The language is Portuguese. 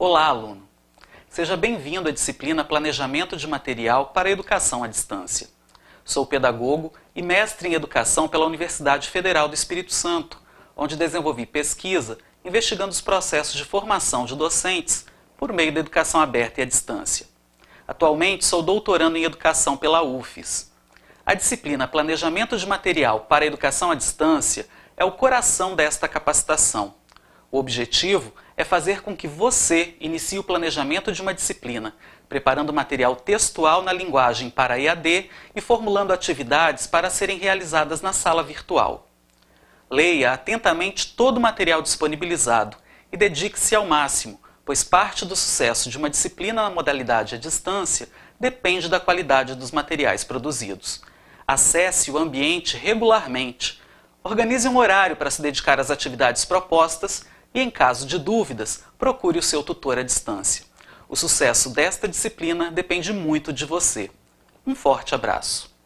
Olá, aluno! Seja bem-vindo à disciplina Planejamento de Material para a Educação à Distância. Sou pedagogo e mestre em Educação pela Universidade Federal do Espírito Santo, onde desenvolvi pesquisa investigando os processos de formação de docentes por meio da educação aberta e à distância. Atualmente sou doutorando em Educação pela UFES. A disciplina Planejamento de Material para a Educação à Distância é o coração desta capacitação. O objetivo é é fazer com que você inicie o planejamento de uma disciplina, preparando material textual na linguagem para EAD e formulando atividades para serem realizadas na sala virtual. Leia atentamente todo o material disponibilizado e dedique-se ao máximo, pois parte do sucesso de uma disciplina na modalidade à distância depende da qualidade dos materiais produzidos. Acesse o ambiente regularmente. Organize um horário para se dedicar às atividades propostas e, em caso de dúvidas, procure o seu tutor à distância. O sucesso desta disciplina depende muito de você. Um forte abraço!